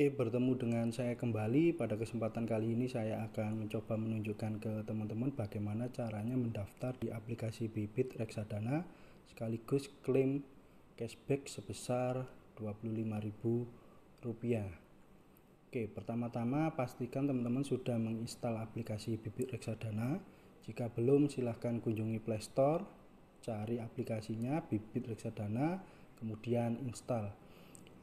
Oke, bertemu dengan saya kembali. Pada kesempatan kali ini saya akan mencoba menunjukkan ke teman-teman bagaimana caranya mendaftar di aplikasi Bibit Reksadana sekaligus klaim cashback sebesar Rp25.000. Oke, pertama-tama pastikan teman-teman sudah menginstal aplikasi Bibit Reksadana. Jika belum, silahkan kunjungi Play Store, cari aplikasinya Bibit Reksadana, kemudian install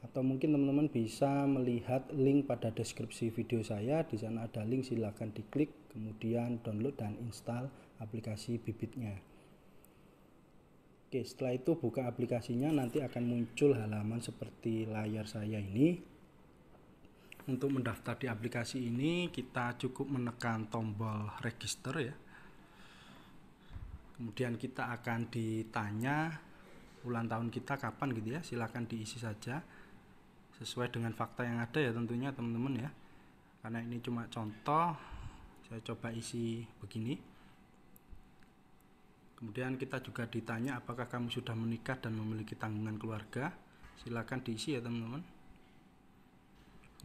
atau mungkin teman-teman bisa melihat link pada deskripsi video saya di sana ada link silahkan diklik kemudian download dan install aplikasi bibitnya Oke setelah itu buka aplikasinya nanti akan muncul halaman seperti layar saya ini untuk mendaftar di aplikasi ini kita cukup menekan tombol register ya kemudian kita akan ditanya ulang tahun kita kapan gitu ya silahkan diisi saja sesuai dengan fakta yang ada ya tentunya teman-teman ya karena ini cuma contoh saya coba isi begini kemudian kita juga ditanya apakah kamu sudah menikah dan memiliki tanggungan keluarga silakan diisi ya teman-teman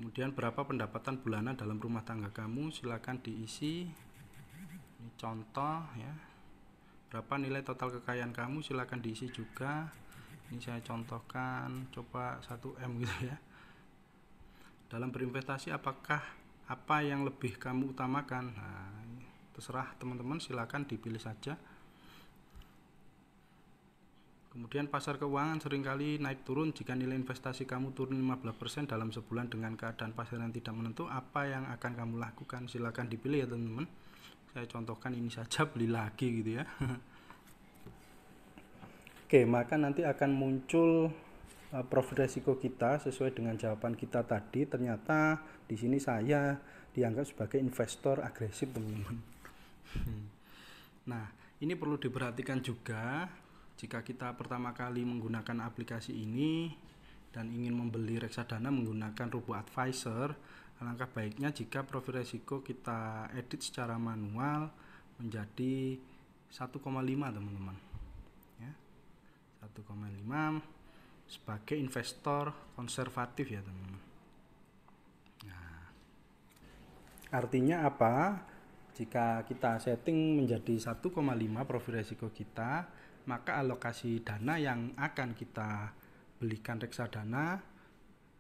kemudian berapa pendapatan bulanan dalam rumah tangga kamu silakan diisi ini contoh ya berapa nilai total kekayaan kamu silakan diisi juga ini saya contohkan coba 1M gitu ya dalam berinvestasi apakah apa yang lebih kamu utamakan nah, terserah teman-teman silahkan dipilih saja kemudian pasar keuangan seringkali naik turun jika nilai investasi kamu turun 15% dalam sebulan dengan keadaan pasar yang tidak menentu apa yang akan kamu lakukan silahkan dipilih ya teman-teman saya contohkan ini saja beli lagi gitu ya oke maka nanti akan muncul Eh, profil resiko kita sesuai dengan jawaban kita tadi ternyata di sini saya dianggap sebagai investor agresif teman-teman. Hmm. Nah ini perlu diperhatikan juga jika kita pertama kali menggunakan aplikasi ini dan ingin membeli reksadana menggunakan robo advisor alangkah baiknya jika profil resiko kita edit secara manual menjadi 1,5 teman-teman ya 1,5 sebagai investor konservatif ya teman-teman. Nah, artinya apa? Jika kita setting menjadi 1,5 profil risiko kita, maka alokasi dana yang akan kita belikan reksadana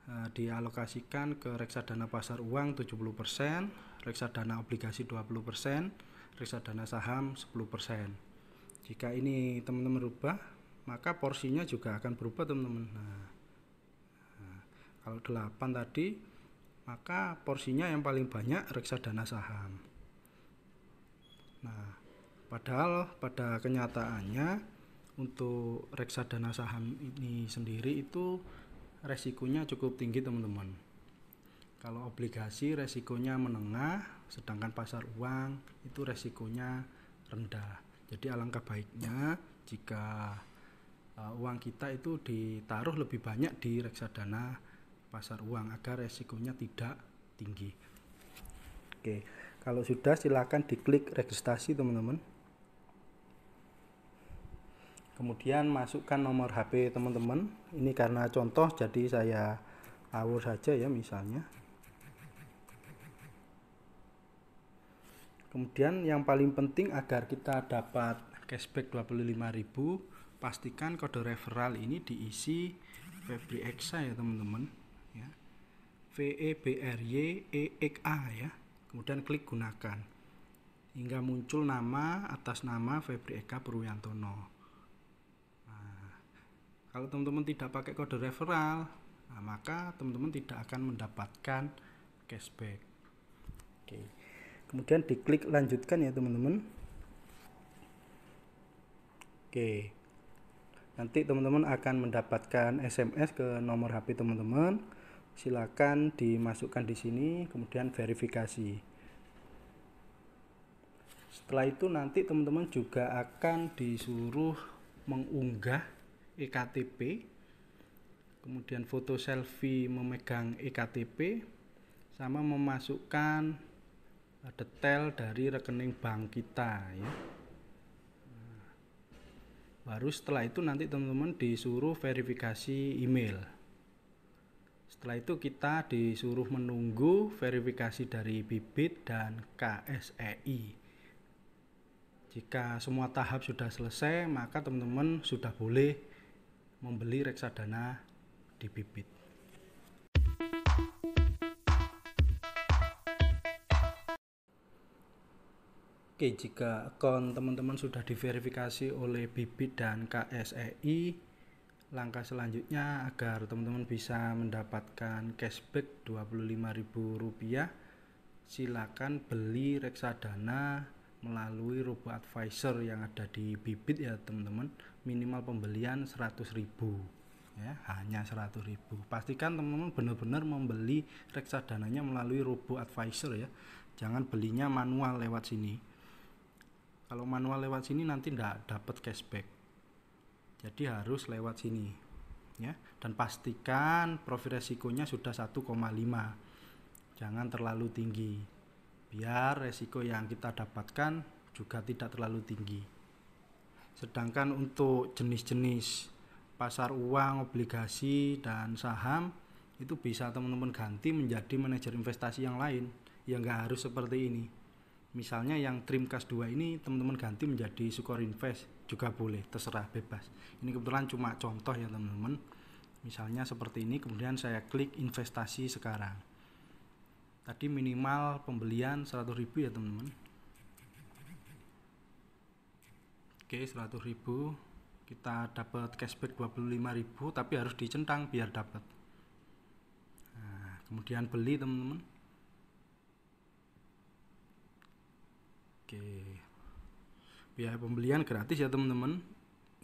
eh, dialokasikan ke reksadana pasar uang 70%, reksadana obligasi 20%, reksadana saham 10%. Jika ini teman-teman rubah maka porsinya juga akan berubah teman-teman nah, nah kalau 8 tadi maka porsinya yang paling banyak reksadana saham nah padahal pada kenyataannya untuk reksadana saham ini sendiri itu resikonya cukup tinggi teman-teman kalau obligasi resikonya menengah sedangkan pasar uang itu resikonya rendah jadi alangkah baiknya jika uh, uang kita itu ditaruh lebih banyak di reksadana pasar uang agar resikonya tidak tinggi. Oke, kalau sudah silakan diklik registrasi teman-teman. Kemudian masukkan nomor HP teman-teman. Ini karena contoh jadi saya awur saja ya misalnya. Kemudian yang paling penting agar kita dapat cashback 25.000 pastikan kode referral ini diisi Febri ya teman-teman ya V E E B R Y e X A ya kemudian klik gunakan hingga muncul nama atas nama Febri Eka Purwiantono nah, kalau teman-teman tidak pakai kode referral nah, maka teman-teman tidak akan mendapatkan cashback oke kemudian diklik lanjutkan ya teman-teman oke Nanti teman-teman akan mendapatkan SMS ke nomor HP teman-teman. Silakan dimasukkan di sini kemudian verifikasi. Setelah itu nanti teman-teman juga akan disuruh mengunggah ektp kemudian foto selfie memegang ektp sama memasukkan detail dari rekening bank kita ya baru setelah itu nanti teman-teman disuruh verifikasi email setelah itu kita disuruh menunggu verifikasi dari bibit dan KSEI jika semua tahap sudah selesai maka teman-teman sudah boleh membeli reksadana di bibit Oke, jika akun teman-teman sudah diverifikasi oleh Bibit dan KSEI, langkah selanjutnya agar teman-teman bisa mendapatkan cashback Rp25.000, silakan beli reksadana melalui robo advisor yang ada di Bibit ya, teman-teman. Minimal pembelian 100.000 ya hanya 100.000 pastikan teman-teman benar-benar membeli reksadananya melalui robo advisor ya jangan belinya manual lewat sini kalau manual lewat sini nanti tidak dapat cashback jadi harus lewat sini ya dan pastikan profil resikonya sudah 1,5 jangan terlalu tinggi biar resiko yang kita dapatkan juga tidak terlalu tinggi sedangkan untuk jenis-jenis pasar uang obligasi dan saham itu bisa teman-teman ganti menjadi manajer investasi yang lain yang nggak harus seperti ini Misalnya yang Trimcast 2 ini teman-teman ganti menjadi Sukor Invest juga boleh, terserah bebas. Ini kebetulan cuma contoh ya teman-teman. Misalnya seperti ini, kemudian saya klik investasi sekarang. Tadi minimal pembelian ribu ya teman-teman. Oke, ribu, Kita dapat cashback ribu, tapi harus dicentang biar dapat. Nah, kemudian beli teman-teman biaya pembelian gratis ya teman-teman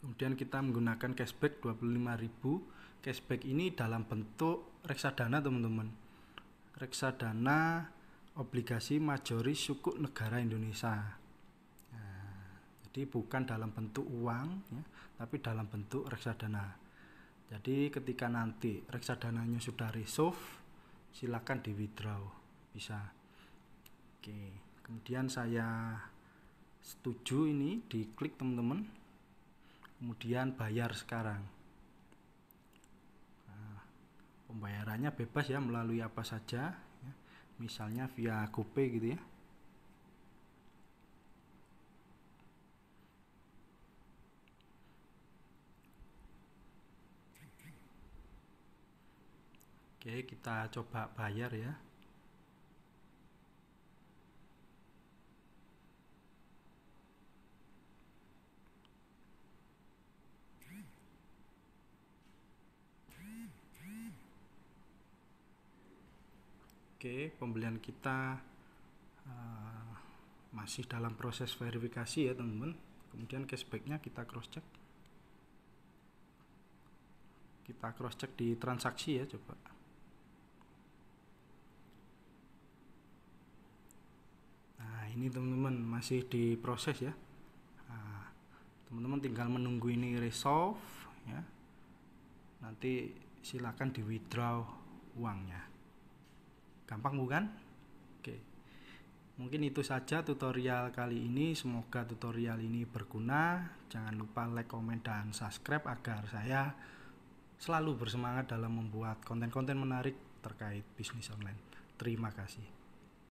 kemudian kita menggunakan cashback 25.000 cashback ini dalam bentuk reksadana teman-teman reksadana obligasi majoris sukuk negara Indonesia nah, jadi bukan dalam bentuk uang ya, tapi dalam bentuk reksadana jadi ketika nanti reksadananya sudah resolve silakan di withdraw bisa oke kemudian saya setuju ini diklik teman-teman kemudian bayar sekarang nah, pembayarannya bebas ya melalui apa saja ya. misalnya via GoPay gitu ya Oke, kita coba bayar ya. Oke, pembelian kita uh, masih dalam proses verifikasi ya teman-teman. Kemudian cashbacknya kita cross check. Kita cross check di transaksi ya coba. Nah ini teman-teman masih di proses ya. Ah, teman-teman tinggal menunggu ini resolve ya. Nanti silakan di withdraw uangnya. Gampang bukan? Oke. Mungkin itu saja tutorial kali ini. Semoga tutorial ini berguna. Jangan lupa like, comment, dan subscribe agar saya selalu bersemangat dalam membuat konten-konten menarik terkait bisnis online. Terima kasih.